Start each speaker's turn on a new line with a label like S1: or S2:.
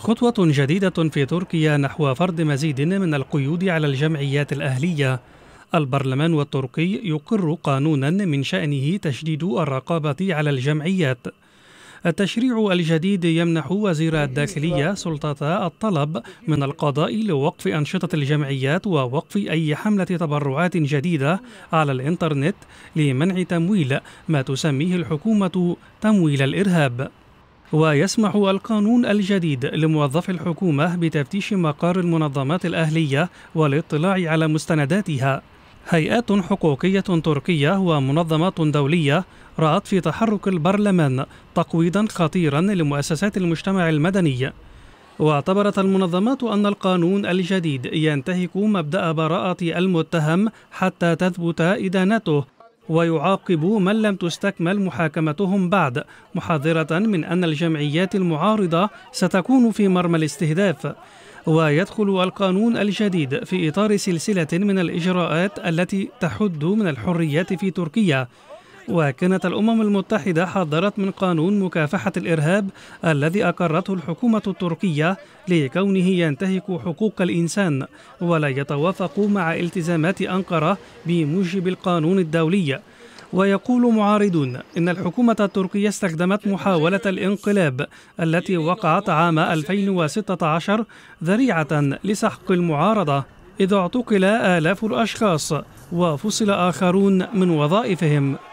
S1: خطوة جديدة في تركيا نحو فرض مزيد من القيود على الجمعيات الأهلية. البرلمان التركي يقر قانونا من شأنه تشديد الرقابة على الجمعيات. التشريع الجديد يمنح وزير الداخلية سلطة الطلب من القضاء لوقف أنشطة الجمعيات ووقف أي حملة تبرعات جديدة على الإنترنت لمنع تمويل ما تسميه الحكومة تمويل الإرهاب. ويسمح القانون الجديد لموظفي الحكومة بتفتيش مقار المنظمات الأهلية والاطلاع على مستنداتها هيئات حقوقية تركية ومنظمات دولية رأت في تحرك البرلمان تقويضا خطيرا لمؤسسات المجتمع المدني واعتبرت المنظمات أن القانون الجديد ينتهك مبدأ براءة المتهم حتى تثبت إدانته ويعاقب من لم تستكمل محاكمتهم بعد محذرة من أن الجمعيات المعارضة ستكون في مرمى الاستهداف ويدخل القانون الجديد في إطار سلسلة من الإجراءات التي تحد من الحريات في تركيا وكانت الأمم المتحدة حذرت من قانون مكافحة الإرهاب الذي أقرته الحكومة التركية لكونه ينتهك حقوق الإنسان ولا يتوافق مع التزامات أنقرة بموجب القانون الدولي ويقول معارضون إن الحكومة التركية استخدمت محاولة الانقلاب التي وقعت عام 2016 ذريعة لسحق المعارضة إذ اعتقل آلاف الأشخاص وفصل آخرون من وظائفهم